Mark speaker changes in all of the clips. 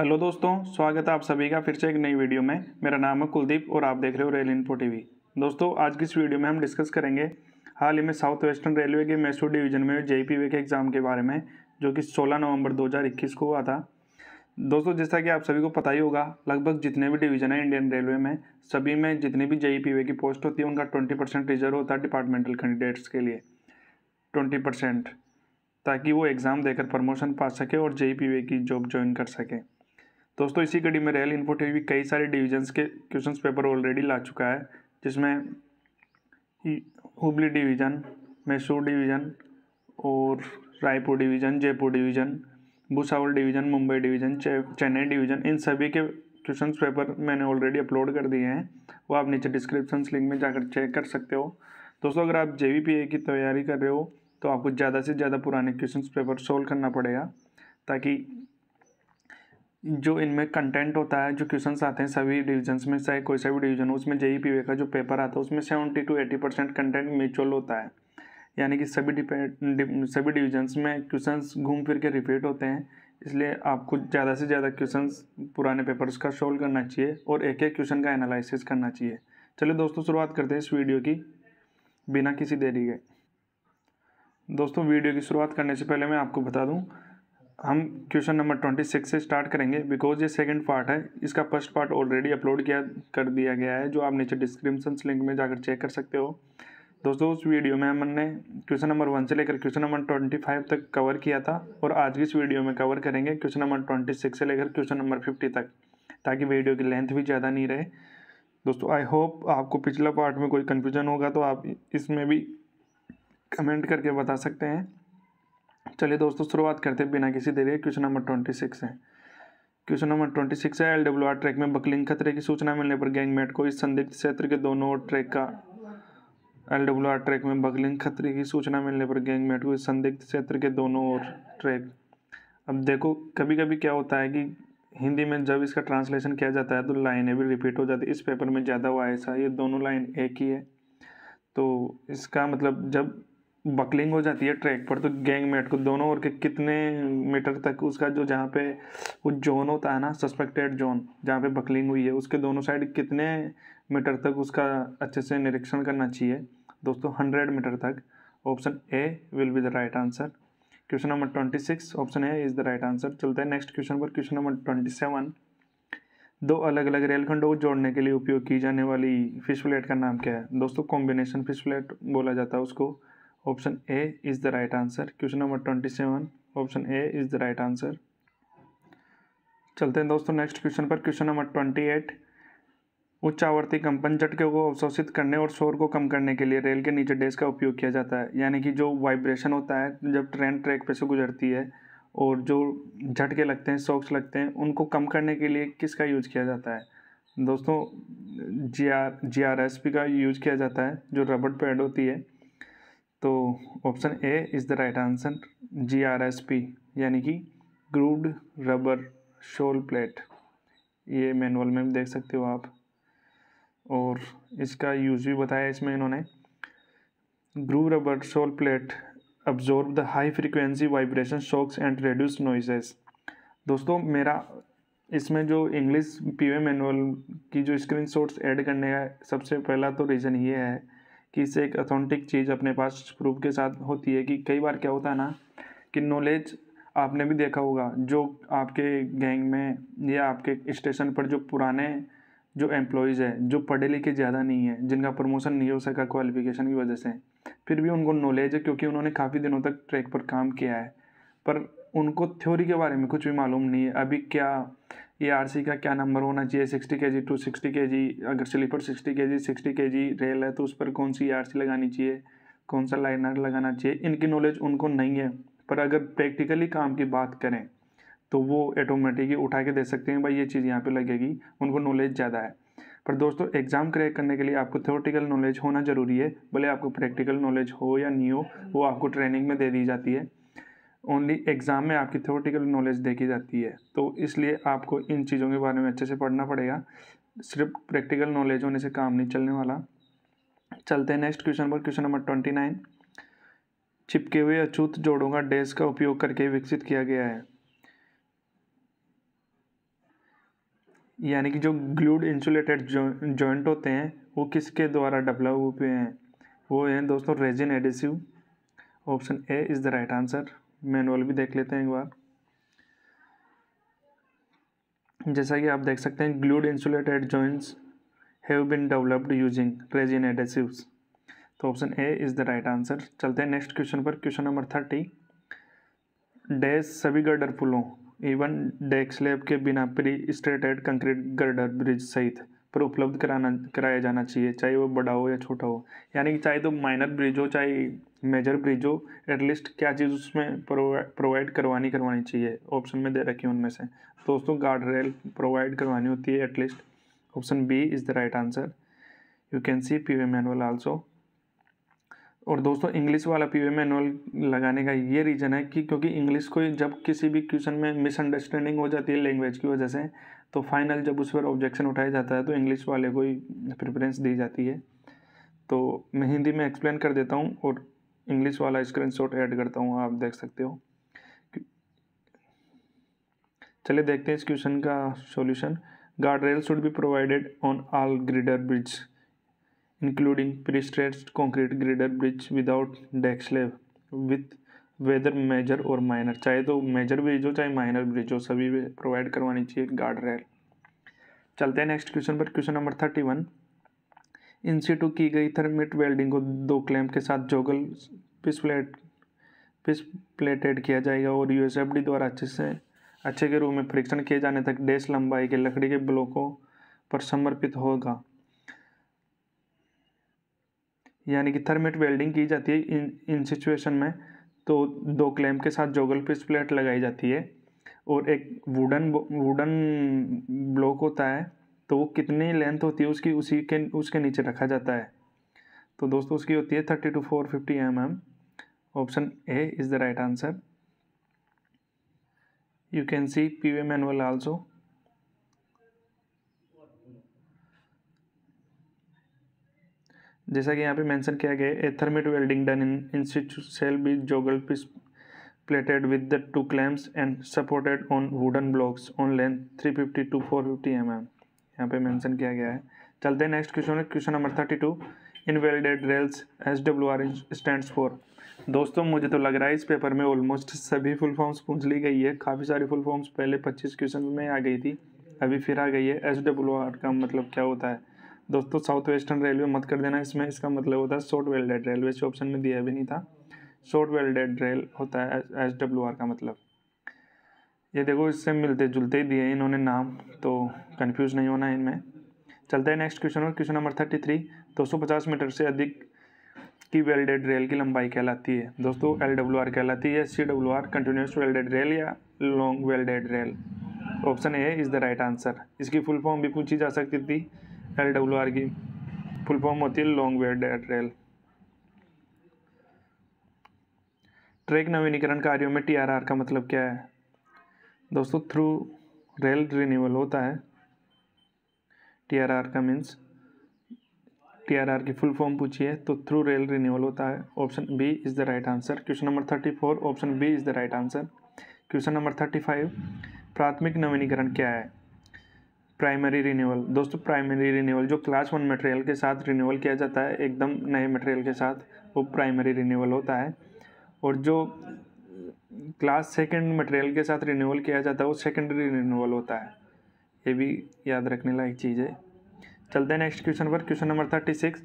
Speaker 1: hello दोस्तों स्वागत है आप सभी का फिर से एक नई वीडियो में मेरा नाम है कुलदीप और आप देख रहे हो रेल इन्फो टीवी दोस्तों आज की इस वीडियो में हम डिस्कस करेंगे हाल ही में साउथ वेस्टर्न रेलवे के मैसूर डिवीजन में जे के एग्ज़ाम के बारे में जो कि 16 नवंबर 2021 को हुआ था दोस्तों जैसा कि आप सभी को पता ही होगा लगभग जितने भी डिवीज़न है इंडियन रेलवे में सभी में जितनी भी जे की पोस्ट होती है उनका ट्वेंटी परसेंट रिजर्व होता है डिपार्टमेंटल कैंडिडेट्स के लिए ट्वेंटी परसेंट ताकि वो एग्ज़ाम देकर प्रमोशन पा सके और जे की जॉब ज्वाइन कर सकें दोस्तों इसी कड़ी में रेल इनपुट भी कई सारे डिविजन्स के क्वेश्चन पेपर ऑलरेडी ला चुका है जिसमें हुबली डिवीज़न मैसूर डिवीज़न और Raipur division Jaipur division Bhusawal division Mumbai division Chennai division इन सभी के क्वेश्चन पेपर मैंने ऑलरेडी अपलोड कर दिए हैं वो आप नीचे डिस्क्रिप्शन लिंक में जाकर चेक कर सकते हो दोस्तों अगर आप जे की तैयारी कर रहे हो तो आपको ज़्यादा से ज़्यादा पुराने क्वेश्चन पेपर सोल्व करना पड़ेगा ताकि जो इनमें कंटेंट होता है जो क्वेश्चन आते हैं सभी डिविजन्स में चाहे कोई सा भी डिवीजन उसमें जेई पी e का जो पेपर आता है उसमें seventy to eighty percent content mutual होता है यानी कि सभी डिपेंड सभी डिविजन्स में क्वेश्चन घूम फिर के रिपीट होते हैं इसलिए आपको ज़्यादा से ज़्यादा क्वेश्चन पुराने पेपर्स का सॉल्व करना चाहिए और एक एक क्वेश्चन का एनालिसिस करना चाहिए चलिए दोस्तों शुरुआत करते हैं इस वीडियो की बिना किसी देरी के दोस्तों वीडियो की शुरुआत करने से पहले मैं आपको बता दूं हम क्वेश्चन नंबर ट्वेंटी सिक्स से स्टार्ट करेंगे बिकॉज ये सेकंड पार्ट है इसका फर्स्ट पार्ट ऑलरेडी अपलोड किया कर दिया गया है जो आप नीचे डिस्क्रिप्शन लिंक में जाकर चेक कर सकते हो दोस्तों उस वीडियो में हमने क्वेश्चन नंबर वन से लेकर क्वेश्चन नंबर ट्वेंटी फाइव तक कवर किया था और आज की इस वीडियो में कवर करेंगे क्वेश्चन नंबर ट्वेंटी सिक्स से लेकर क्वेश्चन नंबर फिफ्टी तक ताकि वीडियो की लेंथ भी ज़्यादा नहीं रहे दोस्तों आई होप आपको पिछला पार्ट में कोई कन्फ्यूजन होगा तो आप इसमें भी कमेंट करके बता सकते हैं चलिए दोस्तों शुरुआत करते हैं बिना किसी देरी क्वेश्चन नंबर ट्वेंटी सिक्स है क्वेश्चन नंबर ट्वेंटी सिक्स है एल डब्ल्यू आर ट्रैक में बकलिंग खतरे की सूचना मिलने पर गैंगमेट को इस संदिग्ध क्षेत्र के दोनों ओर ट्रैक का एल डब्ल्यू आर ट्रैक में बकलिंग खतरे की सूचना मिलने पर गैंगमेट को इस संदिग्ध क्षेत्र के दोनों ओर ट्रैक अब देखो कभी कभी क्या होता है कि हिंदी में जब इसका ट्रांसलेशन किया जाता है तो लाइनें भी रिपीट हो जाती है इस पेपर में ज़्यादा हुआ ऐसा ये दोनों लाइन एक ही है तो इसका मतलब जब बकलिंग हो जाती है ट्रैक पर तो गैंग मेट को दोनों ओर के कितने मीटर तक उसका जो जहाँ पे वो जोन होता है ना सस्पेक्टेड जोन जहाँ पे बकलिंग हुई है उसके दोनों साइड कितने मीटर तक उसका अच्छे से निरीक्षण करना चाहिए दोस्तों हंड्रेड मीटर तक option A will be the right answer question number twenty six option A is the right answer चलते हैं नेक्स्ट क्वेश्चन पर क्वेश्चन नंबर ट्वेंटी सेवन दो अलग अलग रेलखंडों को जोड़ने के लिए उपयोग की जाने वाली फिश प्लेट का नाम क्या है दोस्तों कॉम्बिनेशन फिश प्लेट बोला जाता है उसको option A is the right answer question number twenty seven option A is the right answer चलते हैं दोस्तों नेक्स्ट क्वेश्चन पर क्वेश्चन नंबर ट्वेंटी एट उच्च आवर्ती कंपन झटके को अवशोषित करने और शोर को कम करने के लिए रेल के नीचे डेस्क का उपयोग किया जाता है यानी कि जो वाइब्रेशन होता है जब ट्रेन ट्रैक पे से गुजरती है और जो झटके लगते हैं शॉक्स लगते हैं उनको कम करने के लिए किसका यूज़ किया जाता है दोस्तों G R G R S P का यूज़ किया जाता है जो रबड़ पैड होती है तो option A is the right answer G R S P यानी कि ग्रूड रबर शोल प्लेट ये मैनुअल में भी देख सकते हो आप और इसका यूज़ भी बताया इसमें इन्होंने grooved rubber sole plate absorb the high frequency vibration shocks and reduce noises दोस्तों मेरा इसमें जो इंग्लिश पीवे मैनुअल की जो स्क्रीन शॉट्स ऐड करने का सबसे पहला तो रीज़न ये है कि इससे एक अथेंटिक चीज़ अपने पास प्रूफ के साथ होती है कि कई बार क्या होता है ना कि नॉलेज आपने भी देखा होगा जो आपके गैंग में या आपके स्टेशन पर जो पुराने जो एम्प्लॉयज़ हैं जो पढ़े लिखे ज़्यादा नहीं है जिनका प्रमोशन नहीं हो सका क्वालिफिकेशन की वजह से फिर भी उनको नॉलेज है क्योंकि उन्होंने काफ़ी दिनों तक ट्रैक पर काम किया है पर उनको थ्योरी के बारे में कुछ भी मालूम नहीं है अभी क्या ए आर सी का क्या नंबर होना चाहिए सिक्सटी के जी टू सिक्सटी के जी अगर स्लीपर सिक्सटी के जी सिक्सटी के जी रेल है तो उस पर कौन सी ए आर सी लगानी चाहिए कौन सा लाइनर लगाना चाहिए इनकी नॉलेज उनको नहीं है पर अगर प्रैक्टिकली काम की बात करें तो वो ऑटोमेटिकली उठा के दे सकते हैं भाई ये चीज़ यहाँ पे लगेगी उनको नॉलेज ज़्यादा है पर दोस्तों एग्ज़ाम क्रैक करने के लिए आपको थ्योरेटिकल नॉलेज होना ज़रूरी है भले आपको प्रैक्टिकल नॉलेज हो या नहीं हो वो आपको ट्रेनिंग में दे दी जाती है ओनली एग्ज़ाम में आपकी थ्योरेटिकल नॉलेज देखी जाती है तो इसलिए आपको इन चीज़ों के बारे में अच्छे से पढ़ना पड़ेगा सिर्फ प्रैक्टिकल नॉलेज होने से काम नहीं चलने वाला चलते हैं नेक्स्ट क्वेश्चन पर क्वेश्चन नंबर ट्वेंटी नाइन चिपके हुए अछूत जोड़ों का डेस्क का उपयोग करके विकसित किया गया है यानी कि जो ग्लूड इंसुलेटेड जॉइंट होते हैं वो किसके द्वारा डेवलप हुए हैं वो हैं दोस्तों resin adhesive option A is the right answer manual भी देख लेते हैं एक बार जैसा कि आप देख सकते हैं glued insulated joints have been developed using resin adhesives तो option A is the right answer चलते हैं नेक्स्ट क्वेश्चन पर क्वेश्चन नंबर थर्टी डैश सभी गर्डर पुलों इवन डेक स्लेब के बिना prestressed concrete girder bridge सहित पर उपलब्ध कराना कराया जाना चाहिए चाहे वो बड़ा हो या छोटा हो यानी कि चाहे तो माइनर ब्रिज हो चाहे मेजर ब्रिज हो एटलीस्ट क्या चीज़ उसमें प्रोवाइड करवानी करवानी चाहिए ऑप्शन में दे रखी है उनमें से दोस्तों गार्ड रेल प्रोवाइड करवानी होती है at least option B is the right answer you can see P way manual also और दोस्तों इंग्लिश वाला पी वे मैनुअल लगाने का ये रीज़न है कि क्योंकि इंग्लिश को जब किसी भी क्वेश्चन में मिसअंडरस्टैंडिंग हो जाती है लैंग्वेज की वजह से तो फाइनल जब उस पर ऑब्जेक्शन उठाया जाता है तो इंग्लिश वाले को ही प्रेफरेंस दी जाती है तो मैं हिंदी में एक्सप्लेन कर देता हूँ और इंग्लिश वाला स्क्रीन शॉट ऐड करता हूँ आप देख सकते हो चलिए देखते हैं इस क्वेश्चन का solution guard rail should be provided on all girder bridge including prestressed concrete girder bridge without deck slab with whether major और माइनर चाहे तो मेजर ब्रिज हो चाहे माइनर ब्रिज हो सभी प्रोवाइड करवानी चाहिए गार्ड रेल चलते हैं नेक्स्ट क्वेश्चन पर question number thirty one in situ की गई थर्मिट वेल्डिंग को दो क्लैम्प के साथ जोगल पिस प्लेट पिस प्लेटेड किया जाएगा और यू द्वारा अच्छे से अच्छे के रूप में परीक्षण किए जाने तक डेस लंबाई के लकड़ी के ब्लॉकों पर समर्पित होगा यानी कि थर्मिट वेल्डिंग की जाती है इन इन सिचुएशन में तो दो क्लेम के साथ जोगल फिश प्लेट लगाई जाती है और एक वुडन वुडन ब्लॉक होता है तो वो कितनी लेंथ होती है उसकी उसी के उसके नीचे रखा जाता है तो दोस्तों उसकी होती है thirty two four fifty m m option A is the right answer you can see P way manual also जैसा कि यहाँ पे मेंशन किया गया a thermit welding done in institute shall be joggled fish plated with the two clamps and supported on wooden blocks on length fifty two four fifty m m यहाँ पे mention किया गया है चलते हैं next question question number thirty two in welded rails S W R stand for दोस्तों मुझे तो लग रहा है इस पेपर में ऑलमोस्ट सभी फुल फॉर्म्स पूछ ली गई है काफ़ी सारी फुल फॉर्म्स पहले पच्चीस क्वेश्चन में आ गई थी अभी फिर आ गई है एस डब्ल्यू आर का मतलब क्या होता है दोस्तों साउथ वेस्टर्न रेलवे मत कर देना इसमें इसका मतलब होता है शॉर्ट वेल्डेड रेलवे इस ऑप्शन में दिया भी नहीं था शॉर्ट वेल्डेड रेल होता है एस डब्ल्यू आर का मतलब ये देखो इससे मिलते जुलते ही दिए इन्होंने नाम तो कन्फ्यूज नहीं होना इनमें चलते हैं नेक्स्ट क्वेश्चन और क्वेश्चन नंबर थर्टी थ्री दो सौ पचास मीटर से अधिक की वेल्डेड रेल की लंबाई कहलाती है दोस्तों एल डब्ल्यू आर कहलाती है C W R continuous welded rail या long welded rail option A is the right answer इसकी फुल फॉर्म भी पूछी जा सकती थी एल डब्ल्यू आर की फुल फॉर्म होती है लॉन्ग वेयर रेल ट्रैक नवीनीकरण कार्यों में आर का मतलब क्या है दोस्तों थ्रू रेल रिन्यूअल होता है टी का मीन्स आर की फुल फॉर्म पूछिए तो थ्रू रेल रिन्यूअल होता है option B is the right answer question number thirty four option B is the right answer question number thirty five प्राथमिक नवीनीकरण क्या है प्राइमरी रिन्यूअल दोस्तों प्राइमरी रिन्यूअल जो क्लास वन मटेरियल के साथ रिन्यूअल किया जाता है एकदम नए मटेरियल के साथ वो प्राइमरी रिन्यूअल होता है और जो क्लास सेकंड मटेरियल के साथ रिन्यूअल किया जाता है वो सेकेंडरी रिन्यूअल होता है ये भी याद रखने लायक चीज़ है चलते हैं नेक्स्ट क्वेश्चन पर क्वेश्चन नंबर थर्टी सिक्स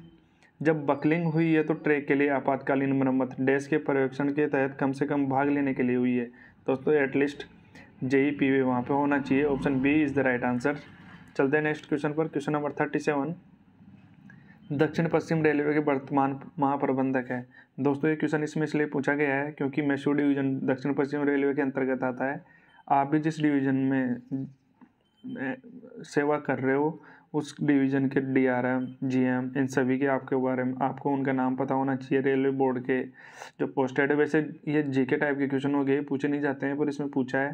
Speaker 1: जब बकलिंग हुई है तो ट्रैक के लिए आपातकालीन मरम्मत डेस्क के पर्यवेक्षण के तहत कम से कम भाग लेने के लिए हुई है दोस्तों एटलीस्ट जेई पी वे वहाँ पर होना चाहिए option B is the right answer चलते हैं नेक्स्ट क्वेश्चन पर क्वेश्चन नंबर थर्टी सेवन दक्षिण पश्चिम रेलवे के वर्तमान महाप्रबंधक है दोस्तों ये क्वेश्चन इसमें इसलिए पूछा गया है क्योंकि मैसूर डिवीजन दक्षिण पश्चिम रेलवे के अंतर्गत आता है आप भी जिस डिवीजन में सेवा कर रहे हो उस डिवीजन के डीआरएम जीएम इन सभी के आपके बारे में आपको उनका नाम पता होना चाहिए रेलवे बोर्ड के जो पोस्टेड है वैसे ये जीके टाइप के क्वेश्चन हो गए पूछे नहीं जाते हैं पर इसमें पूछा है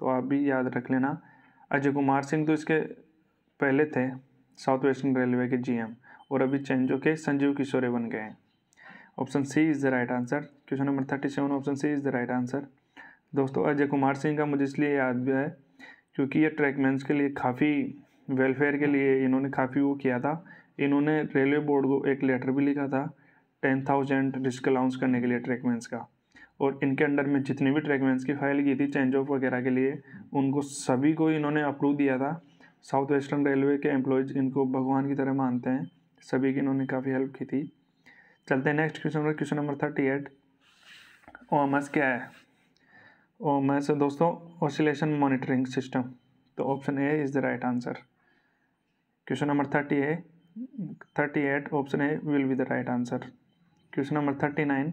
Speaker 1: तो आप भी याद रख लेना अजय कुमार सिंह तो इसके पहले थे साउथ वेस्टर्न रेलवे के जीएम और अभी चेंज होके संजीव किशोरे बन गए हैं option C is the right answer question number thirty seven option C is the right answer दोस्तों अजय कुमार सिंह का मुझे इसलिए याद भी है क्योंकि ये ट्रैकमैन्स के लिए काफ़ी वेलफेयर के लिए इन्होंने काफ़ी वो किया था इन्होंने रेलवे बोर्ड को एक लेटर भी लिखा था टेन थाउजेंड रिस्क अलाउंस करने के लिए ट्रैकमैन्स का और इनके अंडर में जितनी भी ट्रैकमैन्स की फाइल की थी चेंज ऑफ वगैरह के लिए उनको सभी को इन्होंने अप्रूव दिया था साउथ वेस्टर्न रेलवे के एम्प्लॉयज़ इनको भगवान की तरह मानते हैं सभी की इन्होंने काफ़ी हेल्प की थी चलते हैं next question number question number thirty eight O M S क्या है ओ एम एस दोस्तों ऑसिलेशन मॉनिटरिंग सिस्टम तो option A is the right answer question number thirty A thirty eight option A will be the right answer question number thirty nine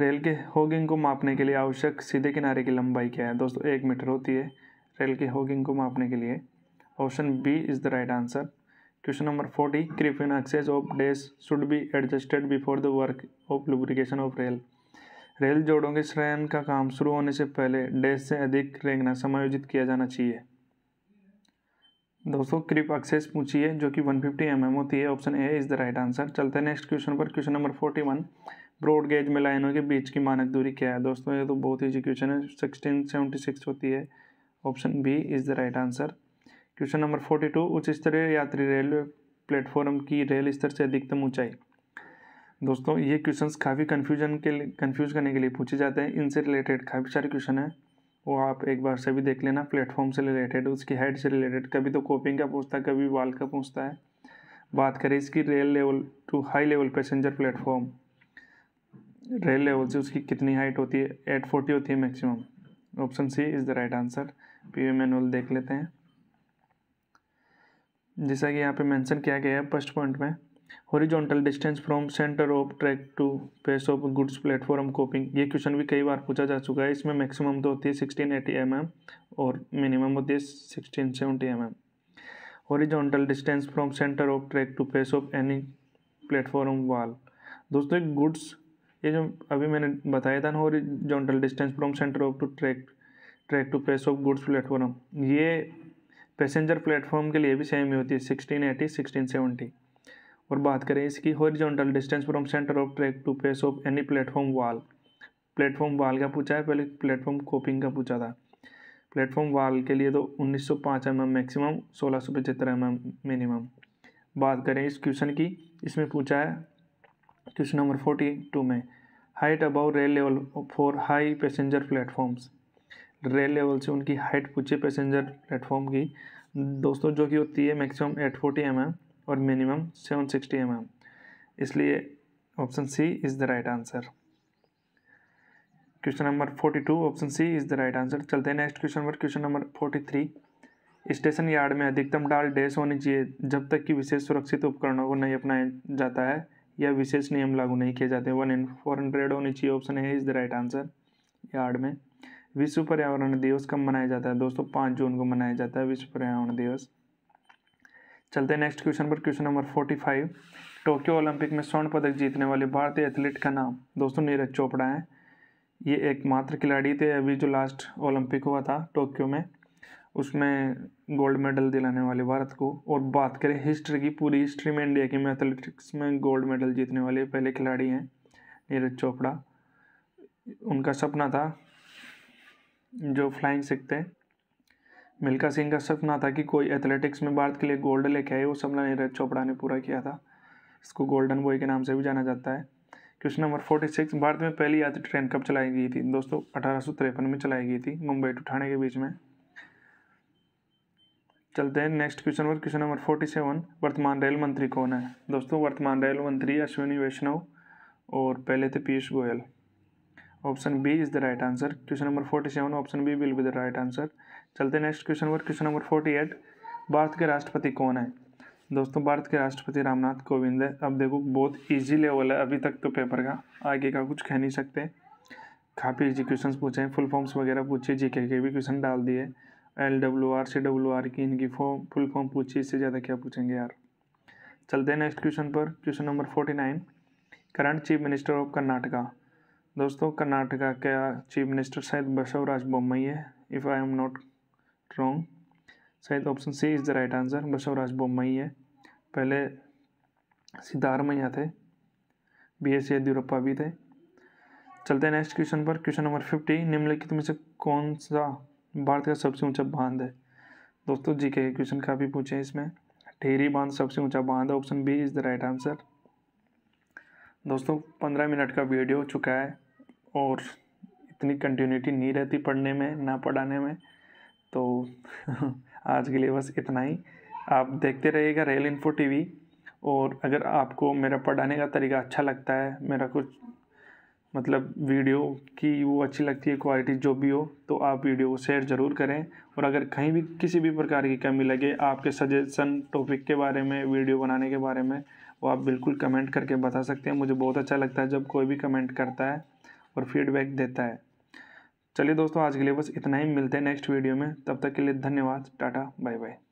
Speaker 1: rail के hogging को मापने के लिए आवश्यक सीधे किनारे की लंबाई क्या है दोस्तों एक मीटर होती है रेल की होगिंग को मापने के लिए option B is the right answer question number forty creep in excess of this should be adjusted before the work of lubrication of rail rail जोड़ों के श्रयन का काम शुरू होने से पहले डेस से अधिक रेंगना समायोजित किया जाना चाहिए दोस्तों क्रिप एक्सेस पूछी है जो कि 150 फिफ्टी mm होती है option A is the right answer चलते हैं नेक्स्ट क्वेश्चन पर क्वेश्चन नंबर 41 ब्रॉड गेज में लाइनों के बीच की मानक दूरी क्या है दोस्तों ये तो बहुत ईजी क्वेश्चन है सिक्सटीन सेवेंटी सिक्स होती है option B is the right answer question number forty two उच्च स्तरीय यात्री रेलवे प्लेटफॉर्म की रेल स्तर से अधिकतम ऊंचाई दोस्तों ये क्वेश्चंस काफ़ी कन्फ्यूजन के लिए कन्फ्यूज करने के लिए पूछे जाते हैं इनसे रिलेटेड काफ़ी सारे क्वेश्चन हैं वो आप एक बार से भी देख लेना प्लेटफॉर्म से रिलेटेड उसकी हाइट से रिलेटेड कभी तो कोपिंग का पूछता है कभी वाल का पूछता है बात करें इसकी rail level to high level passenger platform rail level से उसकी कितनी हाइट होती है एट फोर्टी होती है maximum option C is the right answer P manual देख लेते हैं जैसा कि यहाँ पे मेंशन किया गया है फर्स्ट पॉइंट में horizontal distance from centre of track to face of goods platform coping ये क्वेश्चन भी कई बार पूछा जा चुका है इसमें मैक्सिमम तो होती है सिक्सटीन एटी एम एम और मिनिमम होती है sixteen seventy m m horizontal distance from centre of track to face of any platform wall दोस्तों गुड्स ये जो अभी मैंने बताया था ना horizontal distance from centre of to track track to place of goods platform ये पैसेंजर प्लेटफॉर्म के लिए भी सेम ही होती है सिक्सटीन एटी सिक्सटीन सेवेंटी और बात करें इसकी horizontal distance from centre of track to place of any platform wall platform wall का पूछा है पहले प्लेटफॉर्म कोपिंग का पूछा था प्लेटफॉर्म वाल के लिए तो उन्नीस एम एम मैक्सिमम सोलह सौ पचहत्तर एम एम मिनिमम बात करें इस क्वेश्चन की इसमें पूछा है क्वेश्चन नंबर फोर्टी टू में height above rail level for high passenger platforms rail level से उनकी हाइट पूछे पैसेंजर प्लेटफॉर्म की दोस्तों जो कि होती है maximum eight forty mm M और मिनिमम सेवन सिक्सटी एम एम इसलिए option C is the right answer question number forty two option C is the right answer चलते हैं next question number question number forty three station yard में अधिकतम डाल डेस होनी चाहिए जब तक कि विशेष सुरक्षित उपकरणों को नहीं अपनाया जाता है या विशेष नियम लागू नहीं किए जाते वन इन फोर हंड्रेड होनी चाहिए ऑप्शन है is the right answer yard में विश्व पर्यावरण दिवस कब मनाया जाता है दोस्तों पाँच जून को मनाया जाता है विश्व पर्यावरण दिवस चलते हैं नेक्स्ट क्वेश्चन पर question number forty five Tokyo Olympic में स्वर्ण पदक जीतने वाले भारतीय एथलीट का नाम दोस्तों नीरज चोपड़ा है ये एकमात्र खिलाड़ी थे अभी जो लास्ट ओलंपिक हुआ था टोक्यो में उसमें गोल्ड मेडल दिलाने वाले भारत को और बात करें हिस्ट्री की पूरी हिस्ट्री में इंडिया की मैथलेटिक्स में गोल्ड मेडल जीतने वाले पहले खिलाड़ी हैं नीरज चोपड़ा उनका सपना था जो फ्लाइंग सीखते मिल्खा सिंह का सपना था कि कोई एथलेटिक्स में भारत के लिए गोल्ड लेके आए वो सपना नीरज चोपड़ा ने पूरा किया था इसको गोल्डन बॉय के नाम से भी जाना जाता है question number forty six Bharat में पहली यात्री ट्रेन कब चलाई गई थी दोस्तों अठारह में चलाई गई थी मुंबई टू ठाणे के बीच में चलते हैं नेक्स्ट क्वेश्चन पर क्वेश्चन नंबर फोर्टी सेवन वर्तमान रेल मंत्री कौन है दोस्तों वर्तमान रेल मंत्री अश्विनी वैष्णव और पहले थे Piyush Goyal option B is the right answer question number forty seven option B will be the right answer चलते नेक्स्ट क्वेश्चन पर question number forty eight Bharat के राष्ट्रपति कौन है दोस्तों भारत के राष्ट्रपति रामनाथ कोविंद है अब देखो बहुत ईजी लेवल है अभी तक तो पेपर का आगे का कुछ कह नहीं सकते काफ़ी ईजी क्वेश्चन पूछे हैं फुल फॉर्म्स वगैरह पूछे जी के भी क्वेश्चन डाल दिए L W R C W R की इनकी फॉर्म फुल फॉर्म पूछी इससे ज़्यादा क्या पूछेंगे यार चलते हैं नेक्स्ट क्वेश्चन पर question number forty nine current chief minister of Karnataka दोस्तों कर्नाटका का चीफ मिनिस्टर शायद बसवराज बोम्मई है if I am not wrong शायद option C is the right answer Basavaraj Bommai है पहले सिद्धारमैया थे बी एस येदियुरप्पा भी थे चलते हैं नेक्स्ट क्वेश्चन पर क्वेश्चन नंबर फिफ्टी निम्नलिखित में से कौन सा भारत का सबसे ऊंचा बांध है दोस्तों जी के क्वेश्चन काफ़ी पूछे हैं इसमें ढेरी बांध सबसे ऊंचा बांध है option B is the right answer दोस्तों पंद्रह मिनट का वीडियो हो चुका है और इतनी कंटिन्यूटी नहीं रहती पढ़ने में ना पढ़ाने में तो आज के लिए बस इतना ही आप देखते रहिएगा रेल इन्फो टी और अगर आपको मेरा पढ़ाने का तरीका अच्छा लगता है मेरा कुछ मतलब वीडियो की वो अच्छी लगती है क्वालिटी जो भी हो तो आप वीडियो को शेयर ज़रूर करें और अगर कहीं भी किसी भी प्रकार की कमी लगे आपके सजेशन टॉपिक के बारे में वीडियो बनाने के बारे में वो आप बिल्कुल कमेंट करके बता सकते हैं मुझे बहुत अच्छा लगता है जब कोई भी कमेंट करता है और फीडबैक देता है चलिए दोस्तों आज के लिए बस इतना ही मिलते हैं नेक्स्ट वीडियो में तब तक के लिए धन्यवाद टाटा बाय बाय